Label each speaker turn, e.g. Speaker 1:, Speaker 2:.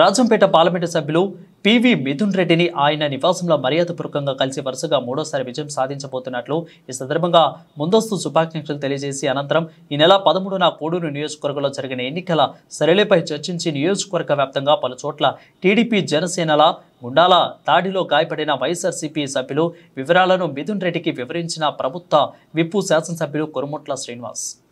Speaker 1: Rajampet parliament సభ్యులు PV Mithun రెడ్డిని ఆయన నివాసంలో మర్యాదపూర్వకంగా కలిసి వరుసగా మూడోసారి విజయం సాధించబోతున్నట్లు ఈ సందర్భంగా ముందస్తు శుభాకాంక్షలు తెలియజేసి అనంతరం ఈ నెల పదమూడున కోడూరు నియోజకవర్గంలో జరిగిన ఎన్నికల సరళిపై చర్చించి నియోజకవర్గ వ్యాప్తంగా పలుచోట్ల టీడీపీ జనసేనల గుండాల దాడిలో గాయపడిన వైఎస్ఆర్సీపీ సభ్యులు వివరాలను మిథున్ రెడ్డికి వివరించిన ప్రభుత్వ విప్పు శాసనసభ్యులు కొరుముట్ల శ్రీనివాస్